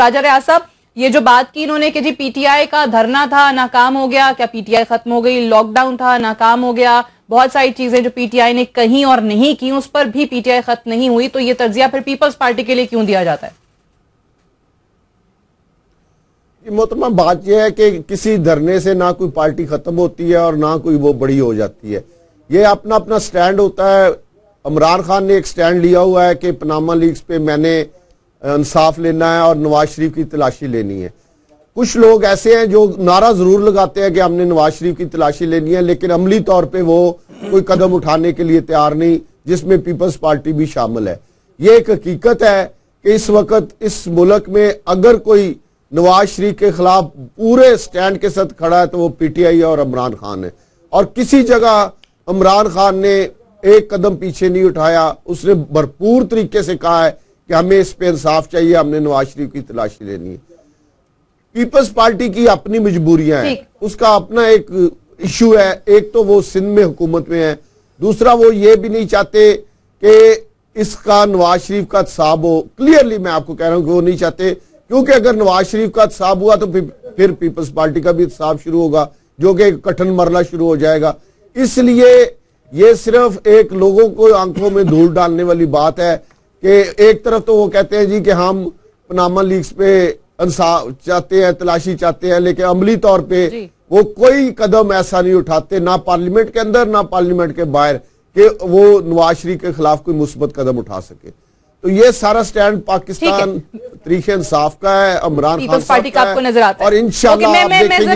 राजा रिया साहब ये जो बात की इन्होंने कि जी पीटीआई का धरना था नाकाम हो गया क्या पीटीआई खत्म हो गई लॉकडाउन था नाकाम हो गया बहुत सारी चीजें जो पीटीआई ने कहीं और नहीं की उस पर भी पीटीआई खत्म नहीं हुई तो ये तर्जिया फिर पीपल्स पार्टी के लिए क्यों दिया जाता है मोहतरमा बात यह है कि किसी धरने से ना कोई पार्टी खत्म होती है और ना कोई वो बड़ी हो जाती है ये अपना अपना स्टैंड होता है इमरान खान ने एक स्टैंड लिया हुआ है कि पनामा लीग्स पे मैंने इंसाफ लेना है और नवाज शरीफ की तलाशी लेनी है कुछ लोग ऐसे हैं जो नारा जरूर लगाते हैं कि हमने नवाज शरीफ की तलाशी लेनी है लेकिन अमली तौर पे वो कोई कदम उठाने के लिए तैयार नहीं जिसमें पीपल्स पार्टी भी शामिल है ये एक हकीकत है कि इस वक्त इस मुल्क में अगर कोई नवाज शरीफ के खिलाफ पूरे स्टैंड के साथ खड़ा है तो वो पीटीआई और इमरान खान है और किसी जगह इमरान खान ने एक कदम पीछे नहीं उठाया उसने भरपूर तरीके से कहा है कि हमें इस पर इंसाफ चाहिए हमने नवाज शरीफ की तलाशी लेनी है पीपल्स पार्टी की अपनी मजबूरियां हैं उसका अपना एक इशू है एक तो वो सिंध में हुकूमत में है दूसरा वो ये भी नहीं चाहते कि इसका नवाज शरीफ का साब हो क्लियरली मैं आपको कह रहा हूं कि वो नहीं चाहते क्योंकि अगर नवाज शरीफ का साब हुआ तो फिर पीपल्स पार्टी का भी साहब शुरू होगा जो कि कठन मरना शुरू हो जाएगा इसलिए ये सिर्फ एक लोगों को आंखों में धूल डालने वाली बात है कि एक तरफ तो वो कहते हैं जी कि हम पनामा लीग पे इंसाफ चाहते हैं तलाशी चाहते हैं लेकिन अमली तौर पे वो कोई कदम ऐसा नहीं उठाते ना पार्लियामेंट के अंदर ना पार्लियामेंट के बाहर कि वो नवाज शरीफ के खिलाफ कोई मुस्बत कदम उठा सके तो ये सारा स्टैंड पाकिस्तान तरीके इंसाफ का है इमरान खान पार्टी का आपको नजर आता है और इन